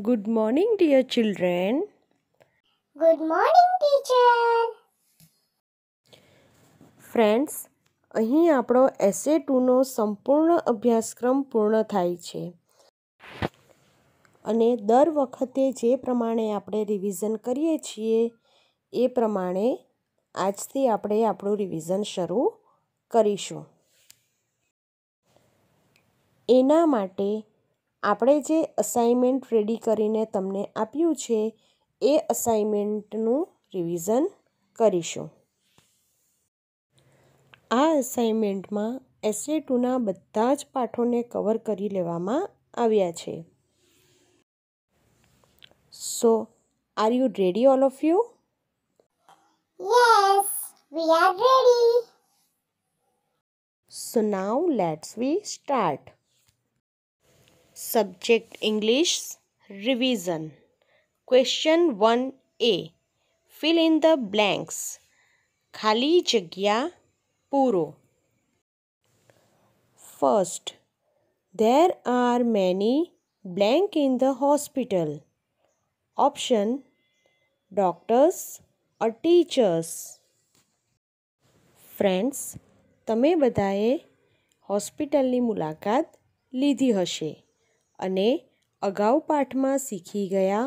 Good morning, dear children. Good morning, teacher. Friends અહીં આપણો એસે ટુનો સંપૂર્ણ અભ્યાસક્રમ પૂર્ણ થાય છે અને દર વખતે જે પ્રમાણે આપણે રિવિઝન કરીએ છીએ એ પ્રમાણે આજથી આપણે આપણું રિવિઝન શરૂ કરીશું એના માટે આપણે જે અસાઇનમેન્ટ રેડી કરીને તમને આપ્યું છે એ અસાઇનમેન્ટનું રિવિઝન કરીશું આ અસાઇનમેન્ટમાં એસએ ટુના બધા જ પાઠોને કવર કરી લેવામાં આવ્યા છે so are you ready all of you yes we are ready so now let's we start subject English revision question one A fill in the blanks ખાલી જગ્યા પૂરો first there are many blank in the hospital option doctors a teachers friends તમે બધાએ હોસ્પિટલની મુલાકાત લીધી હશે અને અગાઉ પાઠમાં શીખી ગયા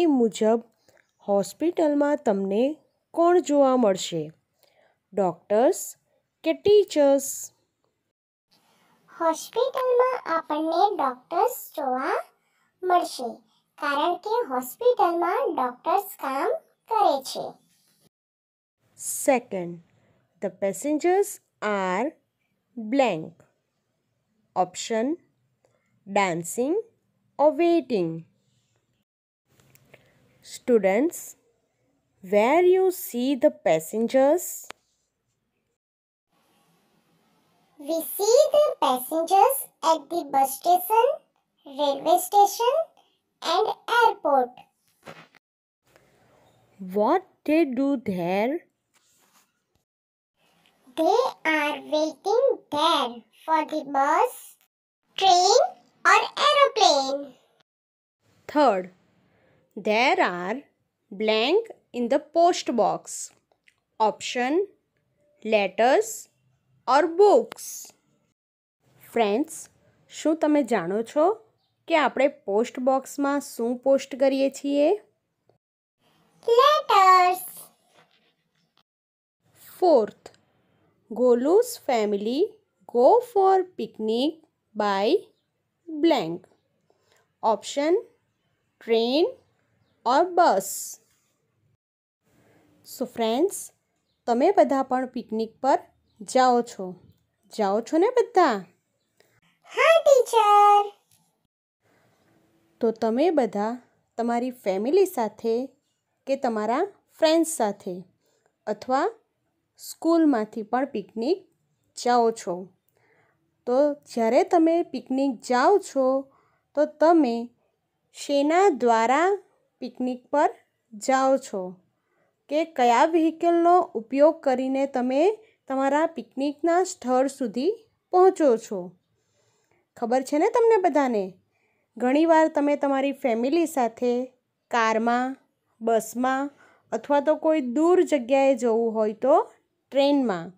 એ મુજબ હોસ્પિટલમાં તમને કોણ જોવા મળશે ડોક્ટર્સ કે ટીચર્સ હોસ્પિટલમાં આપણને ડોક્ટર્સ જોવા મળશે કારણ કે હોસ્પિટલમાં ડોક્ટર્સ કામ કરે છે second the passengers are blank option dancing or waiting. Students, where you see the passengers? We see the passengers at the bus station, railway station and airport. What they do there? They are waiting there for the bus, train or aeroplane. Third, there are blank in the post box. Option, letters or books. Friends શું તમે જાણો છો કે આપણે post બોક્સમાં શું post કરીએ છીએ letters fourth Golu's family go for picnic by blank. Option train or bus. So friends તમે બધા પણ પિકનિક પર જાઓ છો જાઓ છો ને બધા હા ટીચર તો તમે બધા તમારી ફેમિલી સાથે કે તમારા ફ્રેન્ડ્સ સાથે અથવા સ્કૂલમાંથી પણ પિકનિક જાઓ છો તો જ્યારે તમે પિકનિક જાઓ છો તો તમે શેના દ્વારા પિકનિક પર જાઓ છો કે કયા વ્હીકલનો ઉપયોગ કરીને તમે તમારા પિકનિકના સ્થળ સુધી પહોંચો છો ખબર છે ને તમને બધાને ઘણીવાર તમે તમારી ફેમિલી સાથે કારમાં બસમાં અથવા તો કોઈ દૂર જગ્યાએ જવું હોય તો ટ્રેનમાં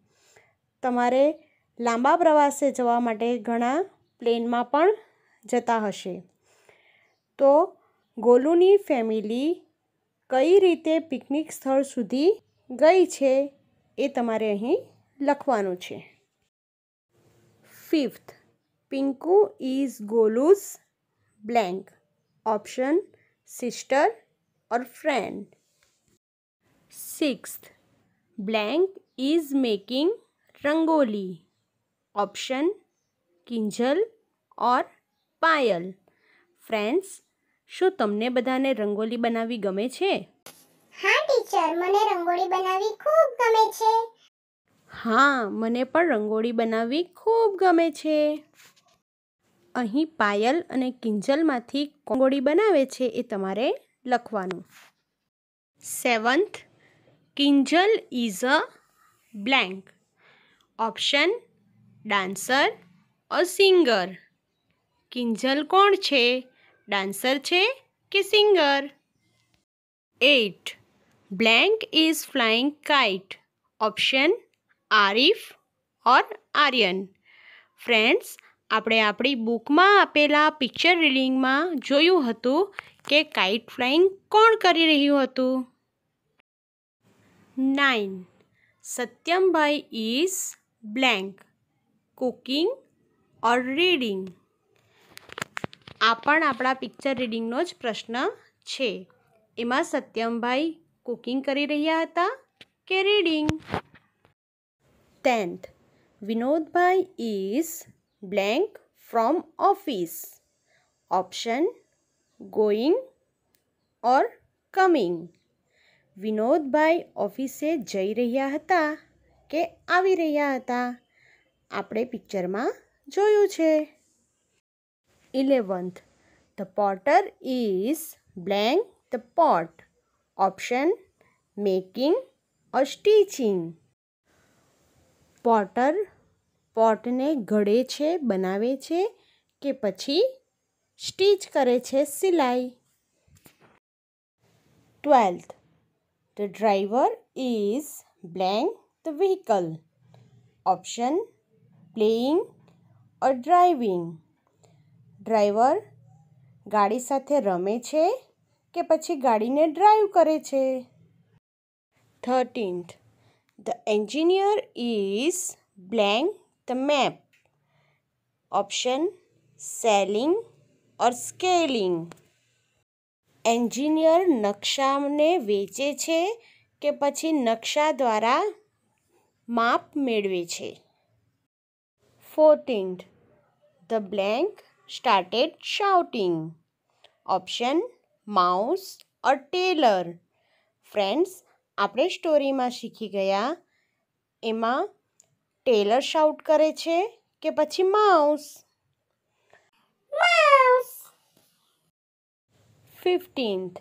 તમારે લાંબા પ્રવાસે જવા માટે ઘણા પ્લેનમાં પણ જતા હશે તો ગોલુની ફેમિલી કઈ રીતે પિકનિક સ્થળ સુધી ગઈ છે એ તમારે અહીં લખવાનું છે fifth Pinku is Golu's blank option sister or friend sixth blank is making rangoli option Kinjal or Payal friends શું તમને બધાને રંગોલી બનાવવી ગમે છે હા ટીચર મને રંગોળી બનાવવી ખૂબ ગમે છે હા મને પણ રંગોળી બનાવવી ખૂબ ગમે છે અહીં પાયલ અને કિંજલમાંથી રંગોળી બનાવે છે એ તમારે લખવાનું seventh Kinjal is a blank option dancer a singer Kinjal કોણ છે ડાન્સર છે કે singer eight blank is flying kite option Arif or Aryan friends આપણે આપણી બુકમાં આપેલા પિક્ચર રીડિંગમાં જોયું હતું કે કાઇટ ફ્લાઇંગ કોણ કરી રહ્યું હતું નાઇન સત્યમભાઈ is blank cooking or reading આ પણ આપણા પિક્ચર રીડિંગનો જ પ્રશ્ન છે એમાં સત્યમભાઈ કુકિંગ કરી રહ્યા હતા કે રીડિંગ ટેન્થ વિનોદભાઈ is blank from office option going or coming વિનોદભાઈ ઓફિસે જઈ રહ્યા હતા કે આવી રહ્યા હતા આપણે પિક્ચરમાં જોયું છે eleventh the potter is blank the pot option making a stitching potter પોટને ઘડે છે બનાવે છે કે પછી સ્ટીચ કરે છે સિલાઈ twelfth the driver is blank the vehicle option playing or driving driver ગાડી સાથે રમે છે કે પછી ગાડીને ડ્રાઈવ કરે છે thirteenth the engineer is blank the map option selling or scaling engineer નકશાને વેચે છે કે પછી નકશા દ્વારા માપ મેળવે છે Fourteenth, the blank started shouting. Option mouse a tailor friends આપણે સ્ટોરીમાં શીખી ગયા એમાં ટેલર શાઉટ કરે છે કે પછી mouse mouse fifteenth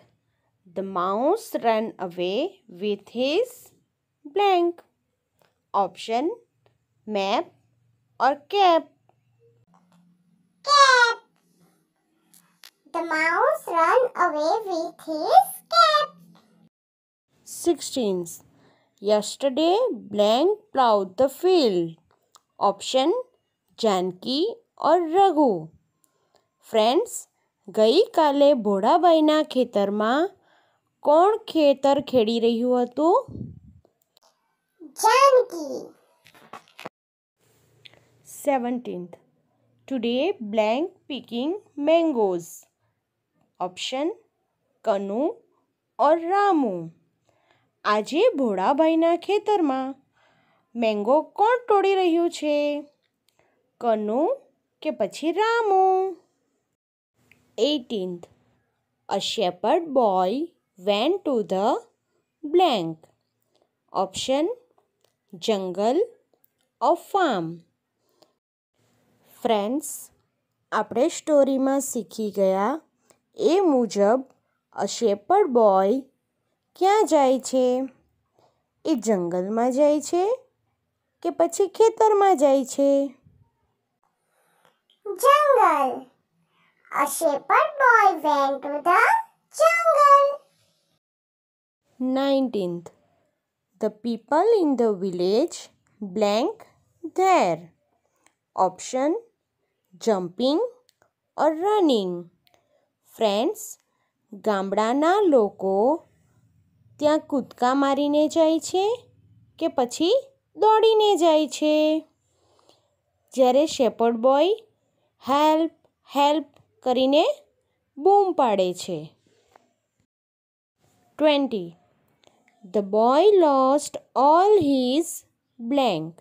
the mouse run away with his blank option map और cap cap the mouse run away with his cap 16 yesterday blank ploughed the field option Janki और रघु फ्रेंड्स गई काले भोड़ाबाईना खेतर में कोण खेतर खेड़ी रही हो तो Janki 17th. Today, blank picking mangoes. Option Kanu or Ramu આજે ભોળાભાઈના ખેતરમાં મેંગો કોણ તોડી રહ્યું છે કનુ કે પછી Ramu eighteenth a shepherd boy went to the blank option jungle of farm friends આપણે સ્ટોરીમાં શીખી ગયા એ મુજબ અ શેપર્ડ બોય ક્યાં જાય છે એ જંગલમાં જાય છે કે પછી ખેતરમાં જાય છે jungle a shepherd boy went to the jungle 19th The people in the village blank there. Option jumping or running friends ગામડાના લોકો ત્યાં કૂદકા મારીને જાય છે કે પછી દોડીને જાય છે જ્યારે શેપર્ડ બોય હેલ્પ હેલ્પ કરીને બૂમ પાડે છે twenty the boy lost all his blank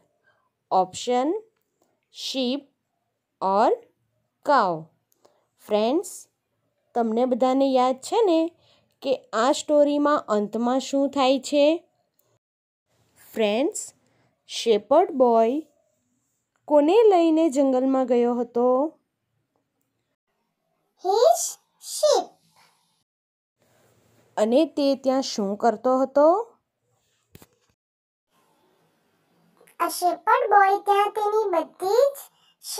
option sheep or cow friends તમને બધાને યાદ છે ને કે આ સ્ટોરીમાં અંતમાં શું થાય છે ફ્રેન્ડ્સ શેપર્ડ બોય કોને લઈને જંગલમાં ગયો હતો અને તે ત્યાં શું કરતો હતો શેપર્ડ બોય ત્યાં તેની બધી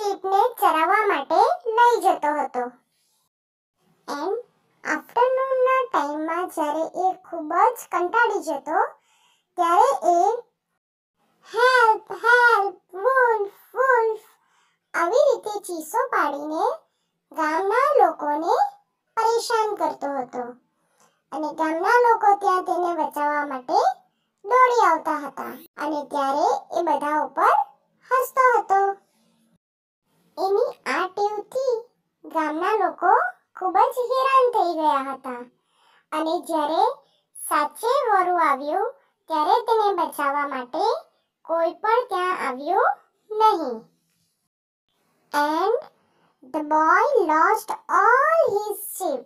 જીપને ચરાવવા માટે લઈ જતો હતો એન્ડ આફ્ટરનૂનના ટાઈમમાં જ્યારે એ ખૂબ જ કંટાળી જતો ત્યારે એ હેલ્પ હેલ્પ વુલ્ફ વુલ્ફ આવી રીતે ચીસો પાડીને ગામના લોકોને પરેશાન કરતો હતો અને ગામના લોકો ત્યાં તેને બચાવવા માટે દોડી આવતા હતા અને ત્યારે એ બધા ઉપર હસતો હતો એની આ ટેવથી ગામના લોકો ખૂબ જ હેરાન થઈ ગયા હતા અને જ્યારે સાચે વરુ આવ્યું ત્યારે તેને બચાવવા માટે કોઈ પણ ત્યાં આવ્યું નહીં and the boy lost all his ship